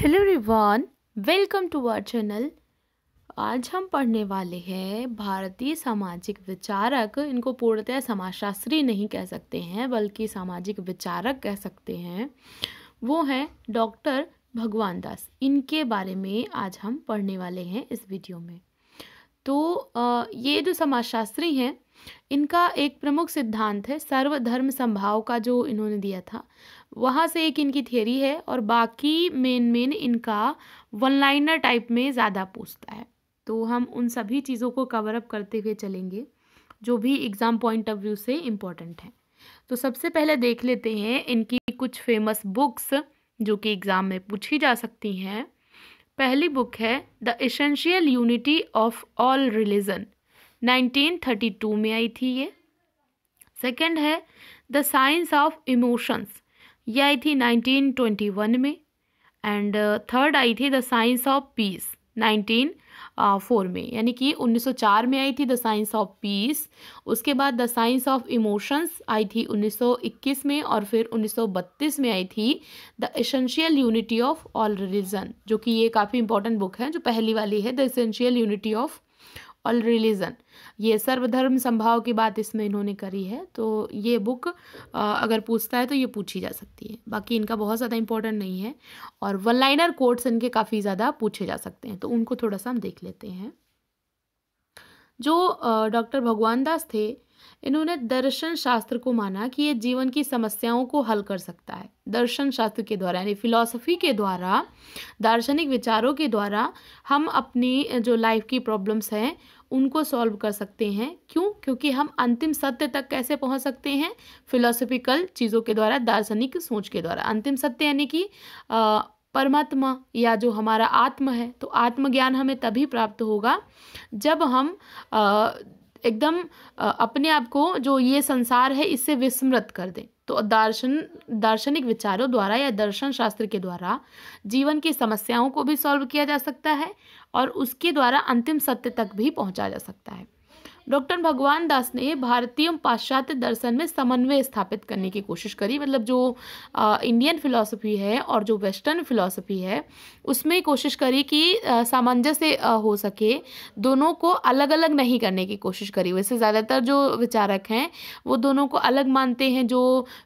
hello रिवान welcome to our channel आज हम पढ़ने वाले हैं भारतीय सामाजिक विचारक इनको पूर्णतः समाजशास्त्री नहीं कह सकते हैं बल्कि सामाजिक विचारक कह सकते हैं वो हैं डॉक्टर भगवान दास इनके बारे में आज हम पढ़ने वाले हैं इस वीडियो में तो ये जो समाजशास्त्री हैं इनका एक प्रमुख सिद्धांत है सर्वधर्म संभाव का जो इन्होंने दिया था वहाँ से एक इनकी थियोरी है और बाकी मेन मेन इनका वन लाइनर टाइप में ज़्यादा पूछता है तो हम उन सभी चीज़ों को कवर अप करते हुए चलेंगे जो भी एग्ज़ाम पॉइंट ऑफ व्यू से इम्पॉर्टेंट है तो सबसे पहले देख लेते हैं इनकी कुछ फेमस बुक्स जो कि एग्ज़ाम में पूछी जा सकती हैं पहली बुक है the essential unity of all religion 1932 में आई थी ये सेकंड है द साइंस ऑफ इमोशंस ये आई थी 1921 में एंड थर्ड आई थी the science of peace nineteen four में यानी कि 1904 में आई थी द साइंस ऑफ पीस उसके बाद द साइंस ऑफ इमोशंस आई थी 1921 में और फिर 1932 में आई थी the essential unity of all religion जो कि ये काफ़ी इंपॉर्टेंट बुक है जो पहली वाली है the essential unity of all religion ये सर्वधर्म संभाव की बात इसमें इन्होंने करी है तो ये बुक अगर पूछता है तो ये पूछी जा सकती है बाकी इनका बहुत ज़्यादा इंपॉर्टेंट नहीं है और वन लाइनर कोर्ट्स इनके काफ़ी ज़्यादा पूछे जा सकते हैं तो उनको थोड़ा सा हम देख लेते हैं जो डॉक्टर भगवान दास थे इन्होंने दर्शन शास्त्र को माना कि ये जीवन की समस्याओं को हल कर सकता है दर्शन शास्त्र के द्वारा यानी फिलॉसफी के द्वारा दार्शनिक विचारों के द्वारा हम अपनी जो लाइफ की प्रॉब्लम्स हैं उनको सॉल्व कर सकते हैं क्यों क्योंकि हम अंतिम सत्य तक कैसे पहुंच सकते हैं फिलोसफिकल चीज़ों के द्वारा दार्शनिक सोच के द्वारा अंतिम सत्य यानी कि परमात्मा या जो हमारा आत्म है तो आत्मज्ञान हमें तभी प्राप्त होगा जब हम आ, एकदम अपने आप को जो ये संसार है इससे विस्मृत कर दें तो दार्शन दार्शनिक विचारों द्वारा या दर्शन शास्त्र के द्वारा जीवन की समस्याओं को भी सॉल्व किया जा सकता है और उसके द्वारा अंतिम सत्य तक भी पहुंचा जा सकता है डॉक्टर भगवान दास ने भारतीय पाश्चात्य दर्शन में समन्वय स्थापित करने की कोशिश करी मतलब जो इंडियन फिलॉसफी है और जो वेस्टर्न फिलॉसफी है उसमें कोशिश करी कि सामंजस्य हो सके दोनों को अलग अलग नहीं करने की कोशिश करी वैसे ज़्यादातर जो विचारक हैं वो दोनों को अलग मानते हैं जो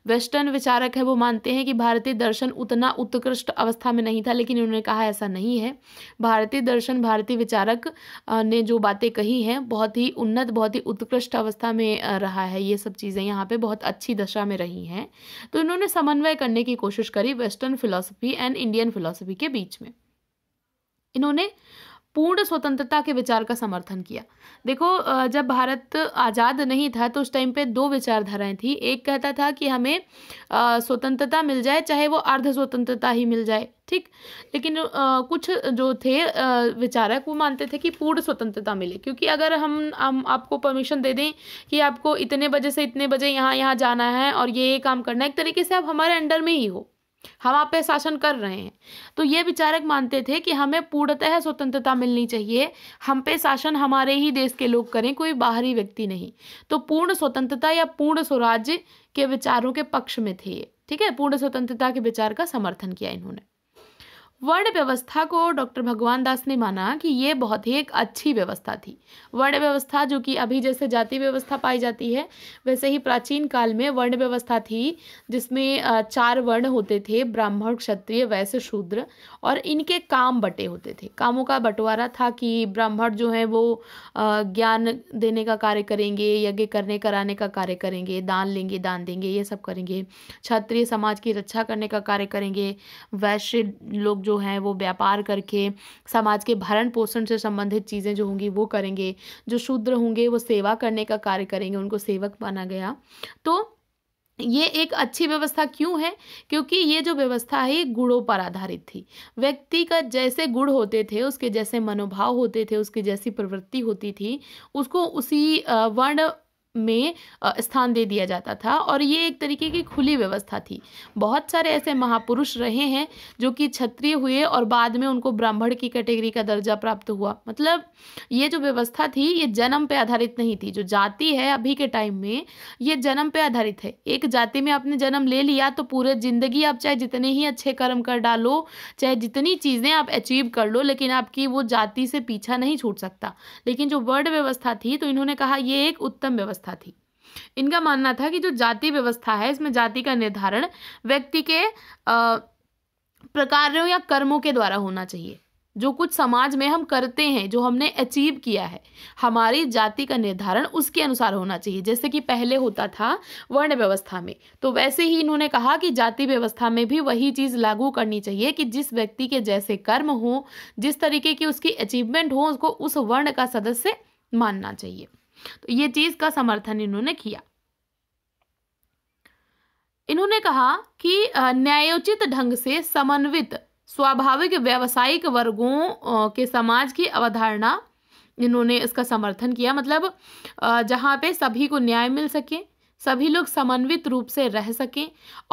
वेस्टर्न विचारक है वो मानते हैं कि भारतीय दर्शन उतना उत्कृष्ट अवस्था में नहीं था लेकिन उन्होंने कहा ऐसा नहीं है भारतीय दर्शन भारतीय विचारक ने जो बातें कही हैं बहुत ही उन्नत भारत बहुत ही उत्कृष्ट अवस्था में रहा है ये सब चीज़ें यहाँ पे बहुत अच्छी दशा में रही हैं तो इन्होंने समन्वय करने की कोशिश करी western philosophy and Indian philosophy के बीच में इन्होंने पूर्ण स्वतंत्रता के विचार का समर्थन किया देखो जब भारत आज़ाद नहीं था तो उस टाइम पे दो विचारधाराएं थी एक कहता था कि हमें स्वतंत्रता मिल जाए चाहे वो अर्ध स्वतंत्रता ही मिल जाए ठीक लेकिन आ, कुछ जो थे विचारक वो मानते थे कि पूर्ण स्वतंत्रता मिले क्योंकि अगर हम हम आपको परमिशन दे दें कि आपको इतने बजे से इतने बजे यहाँ यहाँ जाना है और ये ये काम करना है एक तरीके से आप हमारे अंडर में ही हो हम आप पे शासन कर रहे हैं तो ये विचारक मानते थे कि हमें पूर्णतः स्वतंत्रता मिलनी चाहिए हम पे शासन हमारे ही देश के लोग करें कोई बाहरी व्यक्ति नहीं तो पूर्ण स्वतंत्रता या पूर्ण स्वराज्य के विचारों के पक्ष में थे ये ठीक है पूर्ण स्वतंत्रता के विचार का समर्थन किया इन्होंने वर्ण व्यवस्था को डॉक्टर भगवान दास ने माना कि ये बहुत ही एक अच्छी व्यवस्था थी वर्ण व्यवस्था जो कि अभी जैसे जाति व्यवस्था पाई जाती है वैसे ही प्राचीन काल में वर्ण व्यवस्था थी जिसमें चार वर्ण होते थे ब्राह्मण क्षत्रिय वैश्य शूद्र और इनके काम बटे होते थे कामों का बंटवारा था कि ब्राह्मण जो है वो ज्ञान देने का कार्य करेंगे यज्ञ करने कराने का कार्य करेंगे दान लेंगे दान देंगे ये सब करेंगे क्षत्रिय समाज की रक्षा करने का कार्य करेंगे वैश्य लोग जो जो हैं वो व्यापार करके समाज के भरण पोषण से संबंधित चीज़ें जो होंगी वो करेंगे जो शूद्र होंगे वो सेवा करने का कार्य करेंगे उनको सेवक माना गया तो ये एक अच्छी व्यवस्था क्यों है क्योंकि ये जो व्यवस्था है ये गुणों पर आधारित थी व्यक्ति का जैसे गुण होते थे उसके जैसे मनोभाव होते थे उसकी जैसी प्रवृत्ति होती थी उसको उसी वर्ण में स्थान दे दिया जाता था और ये एक तरीके की खुली व्यवस्था थी बहुत सारे ऐसे महापुरुष रहे हैं जो कि क्षत्रिय हुए और बाद में उनको ब्राह्मण की कैटेगरी का दर्जा प्राप्त हुआ मतलब ये जो व्यवस्था थी ये जन्म पे आधारित नहीं थी जो जाति है अभी के टाइम में ये जन्म पे आधारित है एक जाति में आपने जन्म ले लिया तो पूरे ज़िंदगी आप चाहे जितने ही अच्छे कर्म कर डालो चाहे जितनी चीज़ें आप अचीव कर लो लेकिन आपकी वो जाति से पीछा नहीं छूट सकता लेकिन जो वर्ड व्यवस्था थी तो इन्होंने कहा ये एक उत्तम व्यवस्था व्यवस्था थी इनका मानना था कि जो जाति व्यवस्था है इसमें जाति का निर्धारण व्यक्ति के प्रकारों या कर्मों के द्वारा होना चाहिए जो कुछ समाज में हम करते हैं जो हमने अचीव किया है हमारी जाति का निर्धारण उसके अनुसार होना चाहिए जैसे कि पहले होता था वर्ण व्यवस्था में तो वैसे ही इन्होंने कहा कि जाति व्यवस्था में भी वही चीज़ लागू करनी चाहिए कि जिस व्यक्ति के जैसे कर्म हो जिस तरीके की उसकी अचीवमेंट हो उसको उस वर्ण का सदस्य मानना चाहिए तो ये चीज का समर्थन इन्होंने किया इन्होंने कहा कि न्यायोचित ढंग से समन्वित स्वाभाविक व्यावसायिक वर्गों के समाज की अवधारणा इन्होंने इसका समर्थन किया मतलब जहाँ पे सभी को न्याय मिल सके सभी लोग समन्वित रूप से रह सकें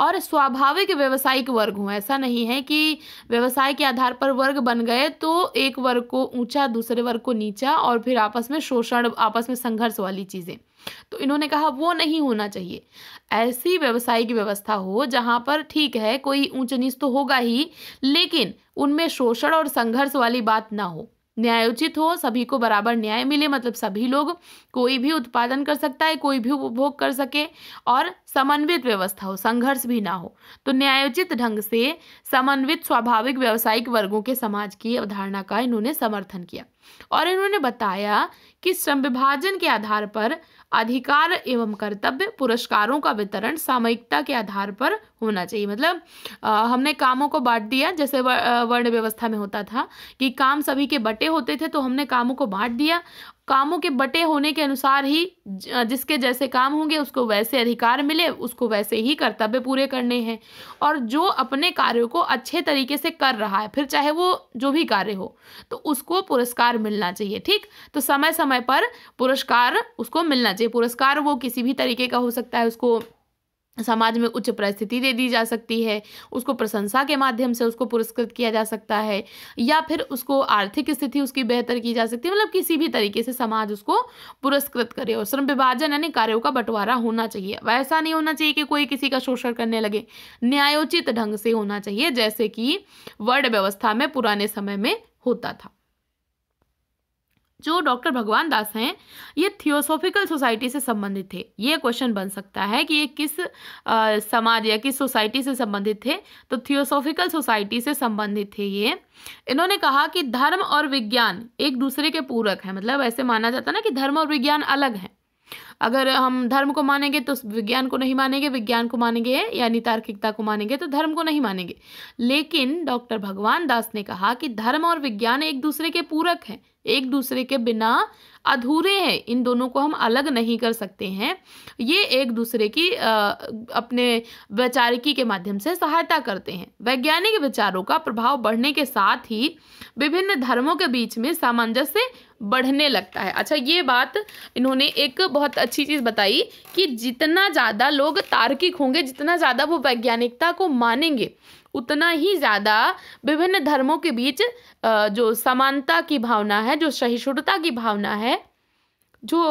और स्वाभाविक व्यवसायिक वर्ग हों ऐसा नहीं है कि व्यवसाय के आधार पर वर्ग बन गए तो एक वर्ग को ऊंचा दूसरे वर्ग को नीचा और फिर आपस में शोषण आपस में संघर्ष वाली चीज़ें तो इन्होंने कहा वो नहीं होना चाहिए ऐसी व्यवसायिक व्यवस्था हो जहाँ पर ठीक है कोई ऊंच नीच तो होगा ही लेकिन उनमें शोषण और संघर्ष वाली बात ना हो न्यायोचित हो सभी को बराबर न्याय मिले मतलब सभी लोग कोई भी उत्पादन कर सकता है कोई भी उपभोग कर सके और समन्वित व्यवस्था हो संघर्ष भी ना हो तो न्यायोचित ढंग से समन्वित स्वाभाविक व्यवसायिक वर्गों के समाज की अवधारणा का इन्होंने समर्थन किया और इन्होंने बताया कि श्रम विभाजन के आधार पर अधिकार एवं कर्तव्य पुरस्कारों का वितरण सामयिकता के आधार पर होना चाहिए मतलब आ, हमने कामों को बांट दिया जैसे वर्ण व्यवस्था में होता था कि काम सभी के बटे होते थे तो हमने कामों को बांट दिया कामों के बटे होने के अनुसार ही जिसके जैसे काम होंगे उसको वैसे अधिकार मिले उसको वैसे ही कर्तव्य पूरे करने हैं और जो अपने कार्यों को अच्छे तरीके से कर रहा है फिर चाहे वो जो भी कार्य हो तो उसको पुरस्कार मिलना चाहिए ठीक तो समय समय पर पुरस्कार उसको मिलना चाहिए पुरस्कार वो किसी भी तरीके का हो सकता है उसको समाज में उच्च परिस्थिति दे दी जा सकती है उसको प्रशंसा के माध्यम से उसको पुरस्कृत किया जा सकता है या फिर उसको आर्थिक स्थिति उसकी बेहतर की जा सकती है मतलब किसी भी तरीके से समाज उसको पुरस्कृत करे और श्रम विभाजन यानी कार्यों का बंटवारा होना चाहिए वैसा नहीं होना चाहिए कि कोई किसी का शोषण करने लगे न्यायोचित ढंग से होना चाहिए जैसे कि वर्ड व्यवस्था में पुराने समय में होता था जो डॉक्टर भगवान दास हैं ये थियोसॉफिकल सोसाइटी से संबंधित थे ये क्वेश्चन बन सकता है कि ये किस आ, समाज या किस सोसाइटी से संबंधित थे तो थियोसॉफिकल सोसाइटी से संबंधित थे ये इन्होंने कहा कि धर्म और विज्ञान एक दूसरे के पूरक हैं मतलब ऐसे माना जाता ना कि धर्म और विज्ञान अलग हैं अगर हम धर्म को मानेंगे तो विज्ञान को नहीं मानेंगे विज्ञान को मानेंगे यानी तार्किकता को मानेंगे तो धर्म को नहीं मानेंगे लेकिन डॉक्टर भगवान दास ने कहा कि धर्म और विज्ञान एक दूसरे के पूरक हैं एक दूसरे के बिना अधूरे हैं इन दोनों को हम अलग नहीं कर सकते हैं ये एक दूसरे की आ, अपने वैचारिकी के माध्यम से सहायता करते हैं वैज्ञानिक विचारों का प्रभाव बढ़ने के साथ ही विभिन्न धर्मों के बीच में सामंजस्य बढ़ने लगता है अच्छा ये बात इन्होंने एक बहुत अच्छी चीज़ बताई कि जितना ज़्यादा लोग तार्किक होंगे जितना ज़्यादा वो वैज्ञानिकता को मानेंगे उतना ही ज़्यादा विभिन्न धर्मों के बीच जो समानता की भावना है जो सहिष्णुता की भावना है जो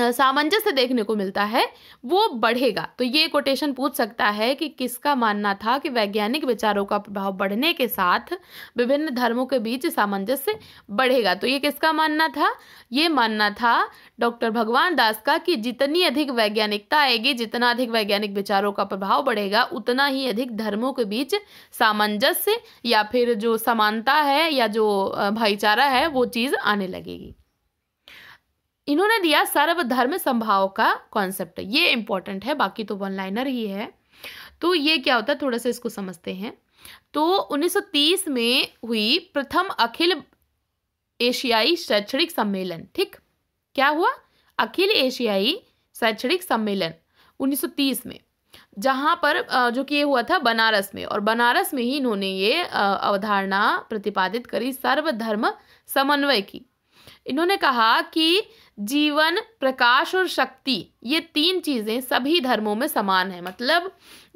सामंजस्य देखने को मिलता है वो बढ़ेगा तो ये कोटेशन पूछ सकता है कि किसका मानना था कि वैज्ञानिक विचारों का प्रभाव बढ़ने के साथ विभिन्न धर्मों के बीच सामंजस्य बढ़ेगा तो ये किसका मानना था ये मानना था डॉक्टर भगवान दास का कि जितनी अधिक वैज्ञानिकता आएगी जितना अधिक वैज्ञानिक विचारों का प्रभाव बढ़ेगा उतना ही अधिक धर्मों के बीच सामंजस्य या फिर जो समानता है या जो भाईचारा है वो चीज़ आने लगेगी इन्होंने दिया सर्वधर्म संभाव का कॉन्सेप्ट ये इंपॉर्टेंट है बाकी तो वन लाइनर ही है तो ये क्या होता है थोड़ा सा इसको समझते हैं तो 1930 में हुई प्रथम अखिल एशियाई शैक्षणिक सम्मेलन ठीक क्या हुआ अखिल एशियाई शैक्षणिक सम्मेलन 1930 में जहाँ पर जो कि ये हुआ था बनारस में और बनारस में ही इन्होंने ये अवधारणा प्रतिपादित करी सर्वधर्म समन्वय की इन्होंने कहा कि जीवन प्रकाश और शक्ति ये तीन चीज़ें सभी धर्मों में समान है मतलब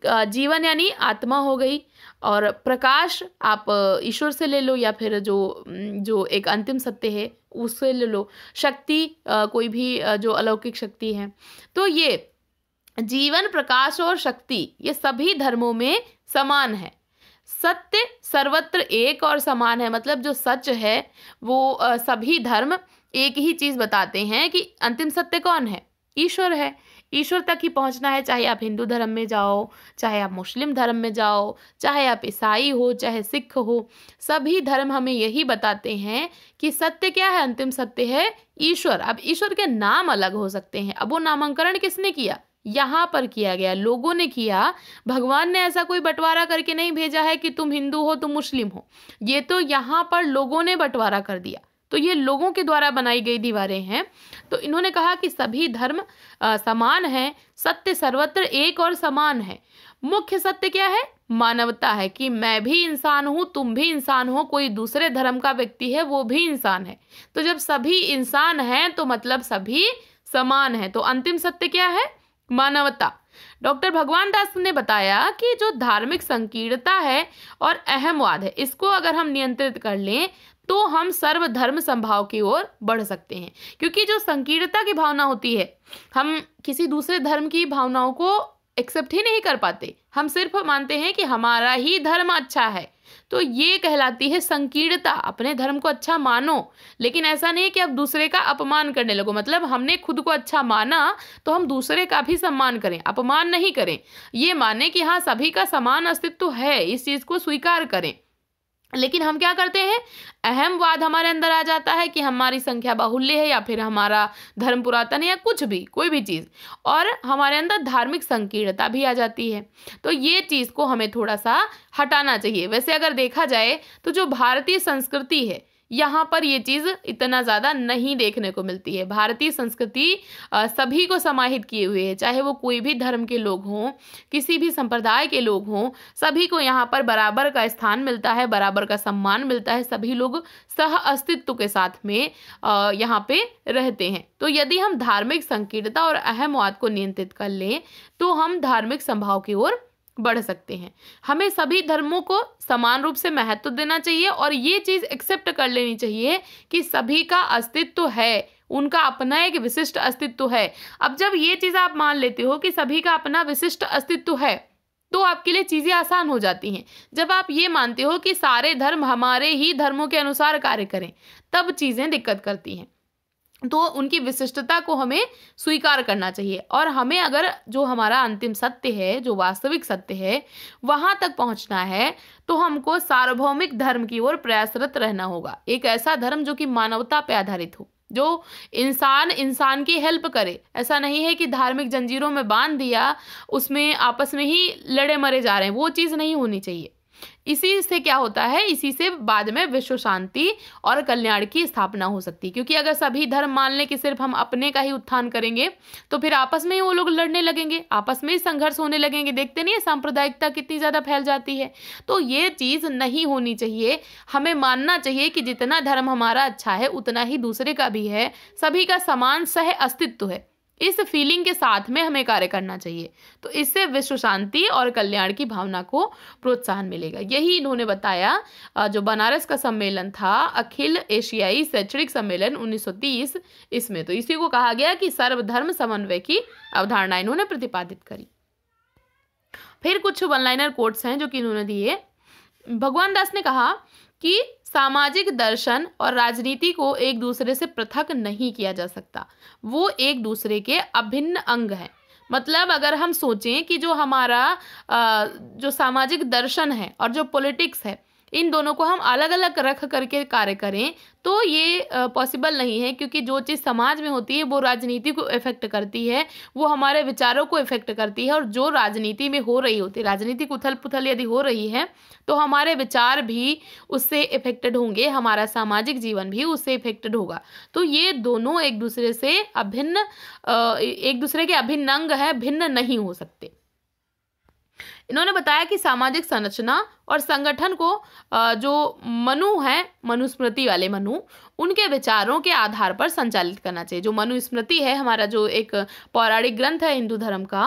जीवन यानी आत्मा हो गई और प्रकाश आप ईश्वर से ले लो या फिर जो जो एक अंतिम सत्य है उससे ले लो शक्ति कोई भी जो अलौकिक शक्ति है तो ये जीवन प्रकाश और शक्ति ये सभी धर्मों में समान है सत्य सर्वत्र एक और समान है मतलब जो सच है वो सभी धर्म एक ही चीज़ बताते हैं कि अंतिम सत्य कौन है ईश्वर है ईश्वर तक ही पहुंचना है चाहे आप हिंदू धर्म में जाओ चाहे आप मुस्लिम धर्म में जाओ चाहे आप ईसाई हो चाहे सिख हो सभी धर्म हमें यही बताते हैं कि सत्य क्या है अंतिम सत्य है ईश्वर अब ईश्वर के नाम अलग हो सकते हैं अब वो नामांकरण किसने किया यहाँ पर किया गया लोगों ने किया भगवान ने ऐसा कोई बंटवारा करके नहीं भेजा है कि तुम हिंदू हो तुम मुस्लिम हो ये तो यहाँ पर लोगों ने बंटवारा कर दिया तो ये लोगों के द्वारा बनाई गई दीवारें हैं तो इन्होंने कहा कि सभी धर्म आ, समान हैं सत्य सर्वत्र एक और समान है मुख्य सत्य क्या है मानवता है कि मैं भी इंसान हूँ तुम भी इंसान हो कोई दूसरे धर्म का व्यक्ति है वो भी इंसान है तो जब सभी इंसान हैं तो मतलब सभी समान है तो अंतिम सत्य क्या है मानवता डॉक्टर भगवान दास ने बताया कि जो धार्मिक संकीर्णता है और अहमवाद है इसको अगर हम नियंत्रित कर लें तो हम सर्वधर्म संभाव की ओर बढ़ सकते हैं क्योंकि जो संकीर्णता की भावना होती है हम किसी दूसरे धर्म की भावनाओं को एक्सेप्ट ही नहीं कर पाते हम सिर्फ मानते हैं कि हमारा ही धर्म अच्छा है तो ये कहलाती है संकीर्णता अपने धर्म को अच्छा मानो लेकिन ऐसा नहीं है कि आप दूसरे का अपमान करने लगो मतलब हमने खुद को अच्छा माना तो हम दूसरे का भी सम्मान करें अपमान नहीं करें ये माने कि हाँ सभी का समान अस्तित्व है इस चीज़ को स्वीकार करें लेकिन हम क्या करते हैं अहम वाद हमारे अंदर आ जाता है कि हमारी संख्या बाहुल्य है या फिर हमारा धर्म पुरातन है या कुछ भी कोई भी चीज़ और हमारे अंदर धार्मिक संकीर्णता भी आ जाती है तो ये चीज़ को हमें थोड़ा सा हटाना चाहिए वैसे अगर देखा जाए तो जो भारतीय संस्कृति है यहाँ पर ये चीज़ इतना ज़्यादा नहीं देखने को मिलती है भारतीय संस्कृति सभी को समाहित किए हुए है चाहे वो कोई भी धर्म के लोग हों किसी भी संप्रदाय के लोग हों सभी को यहाँ पर बराबर का स्थान मिलता है बराबर का सम्मान मिलता है सभी लोग सह अस्तित्व के साथ में यहाँ पे रहते हैं तो यदि हम धार्मिक संकीर्णता और अहमवाद को नियंत्रित कर लें तो हम धार्मिक संभाव की ओर बढ़ सकते हैं हमें सभी धर्मों को समान रूप से महत्व देना चाहिए और ये चीज़ एक्सेप्ट कर लेनी चाहिए कि सभी का अस्तित्व है उनका अपना एक विशिष्ट अस्तित्व है अब जब ये चीज़ आप मान लेते हो कि सभी का अपना विशिष्ट अस्तित्व है तो आपके लिए चीज़ें आसान हो जाती हैं जब आप ये मानते हो कि सारे धर्म हमारे ही धर्मों के अनुसार कार्य करें तब चीज़ें दिक्कत करती हैं तो उनकी विशिष्टता को हमें स्वीकार करना चाहिए और हमें अगर जो हमारा अंतिम सत्य है जो वास्तविक सत्य है वहाँ तक पहुँचना है तो हमको सार्वभौमिक धर्म की ओर प्रयासरत रहना होगा एक ऐसा धर्म जो कि मानवता पर आधारित हो जो इंसान इंसान की हेल्प करे ऐसा नहीं है कि धार्मिक जंजीरों में बांध दिया उसमें आपस में ही लड़े मरे जा रहे हैं वो चीज़ नहीं होनी चाहिए इसी से क्या होता है इसी से बाद में विश्व शांति और कल्याण की स्थापना हो सकती है क्योंकि अगर सभी धर्म मान लें कि सिर्फ हम अपने का ही उत्थान करेंगे तो फिर आपस में ही वो लोग लड़ने लगेंगे आपस में ही संघर्ष होने लगेंगे देखते नहीं है सांप्रदायिकता कितनी ज़्यादा फैल जाती है तो ये चीज़ नहीं होनी चाहिए हमें मानना चाहिए कि जितना धर्म हमारा अच्छा है उतना ही दूसरे का भी है सभी का समान सह अस्तित्व है इस फीलिंग के साथ में हमें कार्य करना चाहिए तो इससे विश्व शांति और कल्याण की भावना को प्रोत्साहन मिलेगा यही इन्होंने बताया जो बनारस का सम्मेलन था अखिल एशियाई शैक्षणिक सम्मेलन 1930 इसमें तो इसी को कहा गया कि सर्वधर्म समन्वय की अवधारणा इन्होंने प्रतिपादित करी फिर कुछ वन लाइनर हैं जो कि इन्होंने दिए भगवान दास ने कहा कि सामाजिक दर्शन और राजनीति को एक दूसरे से पृथक नहीं किया जा सकता वो एक दूसरे के अभिन्न अंग हैं मतलब अगर हम सोचें कि जो हमारा जो सामाजिक दर्शन है और जो पॉलिटिक्स है इन दोनों को हम अलग अलग रख करके कार्य करें तो ये पॉसिबल नहीं है क्योंकि जो चीज़ समाज में होती है वो राजनीति को इफेक्ट करती है वो हमारे विचारों को इफेक्ट करती है और जो राजनीति में हो रही होती है राजनीतिक उथल पुथल यदि हो रही है तो हमारे विचार भी उससे इफेक्टेड होंगे हमारा सामाजिक जीवन भी उससे इफेक्टेड होगा तो ये दोनों एक दूसरे से अभिन्न एक दूसरे के अभिन्न अंग है भिन्न नहीं हो सकते इन्होंने बताया कि सामाजिक संरचना और संगठन को जो मनु है मनुस्मृति वाले मनु उनके विचारों के आधार पर संचालित करना चाहिए जो मनुस्मृति है हमारा जो एक पौराणिक ग्रंथ है हिंदू धर्म का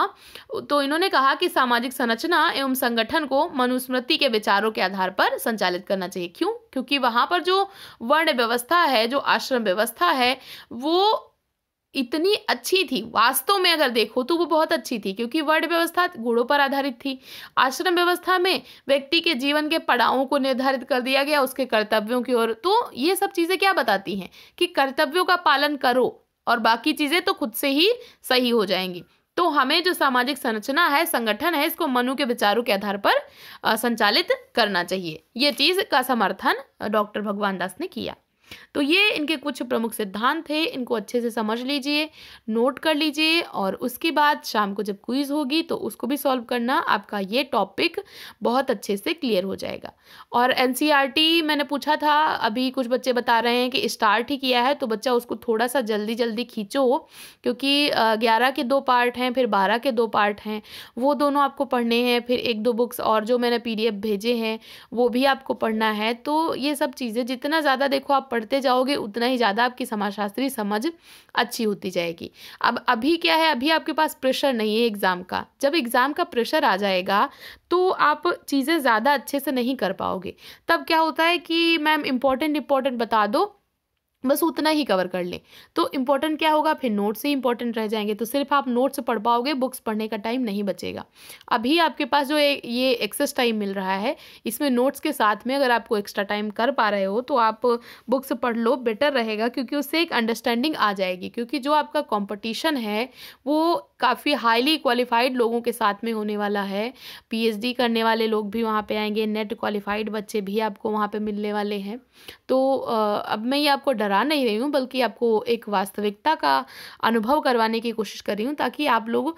तो इन्होंने कहा कि सामाजिक संरचना एवं संगठन को मनुस्मृति के विचारों के आधार पर संचालित करना चाहिए क्यों क्योंकि वहाँ पर जो वर्ण व्यवस्था है जो आश्रम व्यवस्था है वो इतनी अच्छी थी वास्तव में अगर देखो तो वो बहुत अच्छी थी क्योंकि वर्ड व्यवस्था गुणों पर आधारित थी आश्रम व्यवस्था में व्यक्ति के जीवन के पड़ावों को निर्धारित कर दिया गया उसके कर्तव्यों की ओर तो ये सब चीज़ें क्या बताती हैं कि कर्तव्यों का पालन करो और बाकी चीज़ें तो खुद से ही सही हो जाएंगी तो हमें जो सामाजिक संरचना है संगठन है इसको मनु के विचारों के आधार पर संचालित करना चाहिए ये चीज़ का समर्थन डॉक्टर भगवान दास ने किया तो ये इनके कुछ प्रमुख सिद्धांत थे इनको अच्छे से समझ लीजिए नोट कर लीजिए और उसके बाद शाम को जब क्विज होगी तो उसको भी सॉल्व करना आपका ये टॉपिक बहुत अच्छे से क्लियर हो जाएगा और एन मैंने पूछा था अभी कुछ बच्चे बता रहे हैं कि स्टार्ट ही किया है तो बच्चा उसको थोड़ा सा जल्दी जल्दी खींचो क्योंकि ग्यारह के दो पार्ट हैं फिर बारह के दो पार्ट हैं वो दोनों आपको पढ़ने हैं फिर एक दो बुक्स और जो मैंने पी भेजे हैं वो भी आपको पढ़ना है तो ये सब चीज़ें जितना ज़्यादा देखो आप पढ़ते जाओगे उतना ही ज़्यादा आपकी समाजशास्त्री समझ अच्छी होती जाएगी अब अभी क्या है अभी आपके पास प्रेशर नहीं है एग्ज़ाम का जब एग्ज़ाम का प्रेशर आ जाएगा तो आप चीज़ें ज़्यादा अच्छे से नहीं कर पाओगे तब क्या होता है कि मैम इम्पॉर्टेंट इम्पॉर्टेंट बता दो बस उतना ही कवर कर लें तो इंपॉर्टेंट क्या होगा फिर नोट्स ही इंपॉर्टेंट रह जाएंगे तो सिर्फ आप नोट्स पढ़ पाओगे बुक्स पढ़ने का टाइम नहीं बचेगा अभी आपके पास जो ये एक्सेस टाइम मिल रहा है इसमें नोट्स के साथ में अगर आपको एक्स्ट्रा टाइम कर पा रहे हो तो आप बुक्स पढ़ लो बेटर रहेगा क्योंकि उससे एक अंडरस्टैंडिंग आ जाएगी क्योंकि जो आपका कॉम्पटिशन है वो काफ़ी हाईली क्वालिफाइड लोगों के साथ में होने वाला है पी करने वाले लोग भी वहाँ पर आएंगे नेट क्वालिफाइड बच्चे भी आपको वहाँ पर मिलने वाले हैं तो अब मैं ये आपको डरा डरा नहीं रही हूँ बल्कि आपको एक वास्तविकता का अनुभव करवाने की कोशिश कर रही हूँ ताकि आप लोग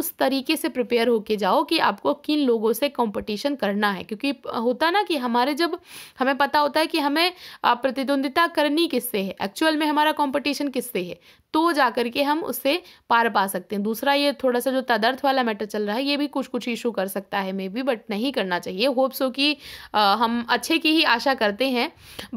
उस तरीके से प्रिपेयर होके जाओ कि आपको किन लोगों से कंपटीशन करना है क्योंकि होता ना कि हमारे जब हमें पता होता है कि हमें प्रतिद्वंदिता करनी किससे है एक्चुअल में हमारा कॉम्पिटिशन किससे है तो जा कर के हम उससे पार पा सकते हैं दूसरा ये थोड़ा सा जो तदर्थ वाला मैटर चल रहा है ये भी कुछ कुछ इशू कर सकता है मे बी बट नहीं करना चाहिए होप सो कि हम अच्छे की ही आशा करते हैं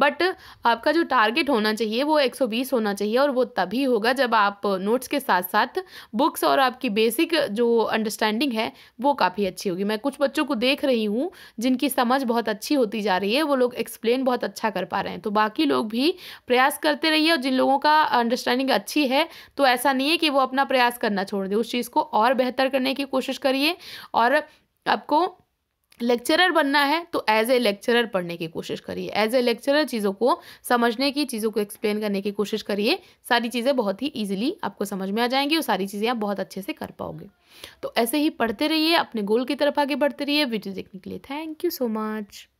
बट आपका जो टारगेट होना चाहिए वो 120 होना चाहिए और वो तभी होगा जब आप नोट्स के साथ साथ बुक्स और आपकी बेसिक जो अंडरस्टैंडिंग है वो काफ़ी अच्छी होगी मैं कुछ बच्चों को देख रही हूँ जिनकी समझ बहुत अच्छी होती जा रही है वो लोग एक्सप्लेन बहुत अच्छा कर पा रहे हैं तो बाकी लोग भी प्रयास करते रहिए और जिन लोगों का अंडरस्टैंडिंग अच्छी अच्छी है तो ऐसा नहीं है कि वो अपना प्रयास करना छोड़ दे उस चीज़ को और बेहतर करने की कोशिश करिए और आपको लेक्चरर बनना है तो एज ए लेक्चरर पढ़ने की कोशिश करिए एज ए लेक्चरर चीज़ों को समझने की चीज़ों को एक्सप्लेन करने की कोशिश करिए सारी चीज़ें बहुत ही इजीली आपको समझ में आ जाएंगी और सारी चीज़ें आप बहुत अच्छे से कर पाओगे तो ऐसे ही पढ़ते रहिए अपने गोल की तरफ आगे बढ़ते रहिए वीडियो देखने के लिए थैंक यू सो मच